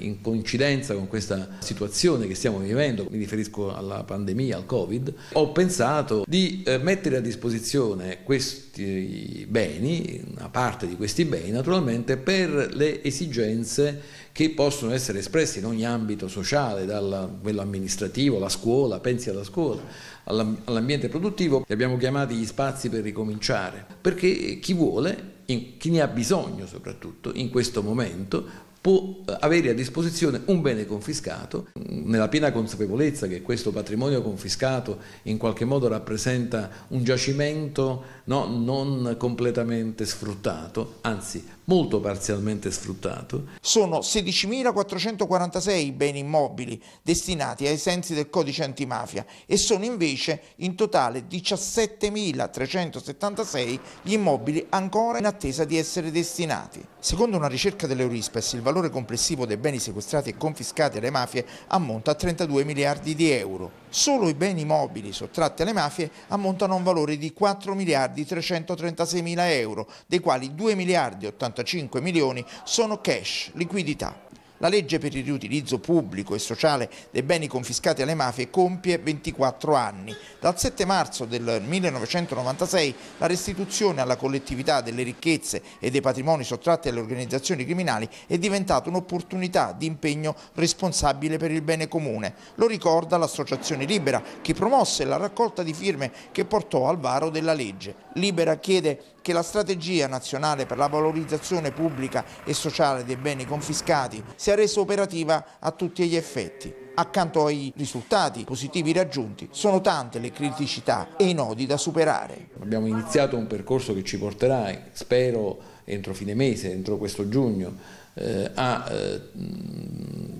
in coincidenza con questa situazione che stiamo vivendo, mi riferisco alla pandemia, al Covid, ho pensato di eh, mettere a disposizione questi beni, una parte di questi beni, naturalmente per le esigenze che possono essere espresse in ogni ambito sociale, da quello amministrativo, la scuola, pensi alla scuola, all'ambiente produttivo, li abbiamo chiamati gli spazi per ricominciare, perché chi vuole, chi ne ha bisogno soprattutto in questo momento, può eh, avere a disposizione un bene confiscato, mm, nella piena consapevolezza che questo patrimonio confiscato in qualche modo rappresenta un giacimento no, non completamente sfruttato, anzi molto parzialmente sfruttato. Sono 16.446 i beni immobili destinati ai sensi del codice antimafia e sono invece in totale 17.376 gli immobili ancora in attesa di essere destinati. Secondo una ricerca dell'Eurispes, il valore complessivo dei beni sequestrati e confiscati alle mafie ammonta a 32 miliardi di euro. Solo i beni mobili sottratti alle mafie ammontano a un valore di 4 miliardi 336 mila euro, dei quali 2 miliardi 85 milioni sono cash, liquidità. La legge per il riutilizzo pubblico e sociale dei beni confiscati alle mafie compie 24 anni. Dal 7 marzo del 1996 la restituzione alla collettività delle ricchezze e dei patrimoni sottratti alle organizzazioni criminali è diventata un'opportunità di impegno responsabile per il bene comune. Lo ricorda l'Associazione Libera che promosse la raccolta di firme che portò al varo della legge. Libera chiede che la strategia nazionale per la valorizzazione pubblica e sociale dei beni confiscati sia resa operativa a tutti gli effetti. Accanto ai risultati positivi raggiunti sono tante le criticità e i nodi da superare. Abbiamo iniziato un percorso che ci porterà, spero entro fine mese, entro questo giugno, eh, a eh,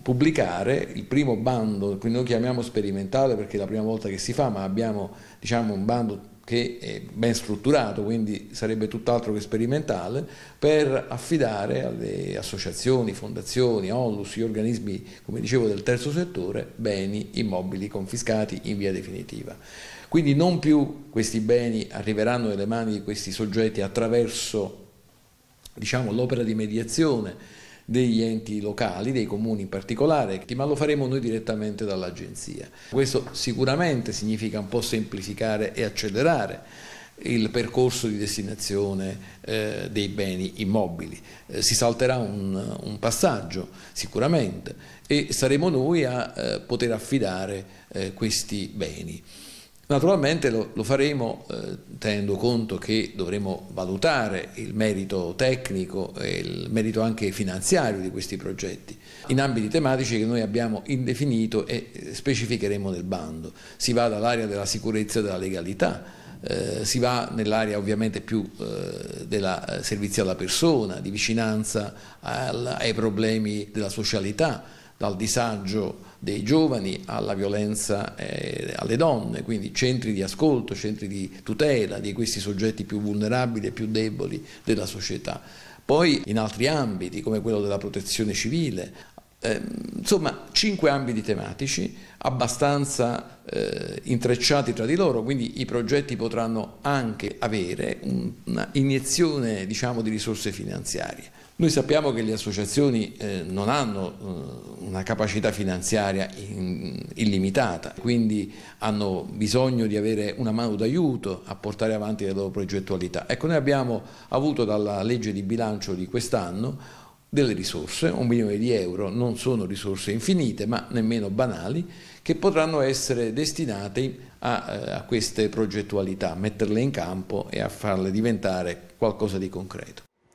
pubblicare il primo bando, quindi noi chiamiamo sperimentale perché è la prima volta che si fa, ma abbiamo diciamo, un bando che è ben strutturato, quindi sarebbe tutt'altro che sperimentale, per affidare alle associazioni, fondazioni, onlus, gli organismi, come dicevo, del terzo settore, beni immobili confiscati in via definitiva. Quindi non più questi beni arriveranno nelle mani di questi soggetti attraverso diciamo, l'opera di mediazione degli enti locali, dei comuni in particolare, ma lo faremo noi direttamente dall'agenzia. Questo sicuramente significa un po' semplificare e accelerare il percorso di destinazione eh, dei beni immobili. Eh, si salterà un, un, passaggio sicuramente e saremo noi a eh, poter affidare eh, questi beni. Naturalmente lo, lo faremo eh, tenendo conto che dovremo valutare il merito tecnico e il merito anche finanziario di questi progetti in ambiti tematici che noi abbiamo indefinito e eh, specificheremo nel bando. Si va dall'area della sicurezza e della legalità, eh, si va nell'area ovviamente più eh, della eh, servizio alla persona, di vicinanza al, ai problemi della socialità, dal disagio dei giovani alla violenza eh, alle donne, quindi centri di ascolto, centri di tutela di questi soggetti più vulnerabili e più deboli della società. Poi in altri ambiti come quello della protezione civile, Ehm, insomma, cinque ambiti tematici abbastanza eh, intrecciati tra di loro, quindi i progetti potranno anche avere un'iniezione diciamo, di risorse finanziarie. Noi sappiamo che le associazioni eh, non hanno eh, una capacità finanziaria in, illimitata, quindi hanno bisogno di avere una mano d'aiuto a portare avanti le loro progettualità. Ecco, noi abbiamo avuto dalla legge di bilancio di quest'anno delle risorse, un milione di euro non sono risorse infinite ma nemmeno banali, che potranno essere destinate a, eh, a queste progettualità, metterle in campo e a farle diventare qualcosa di concreto.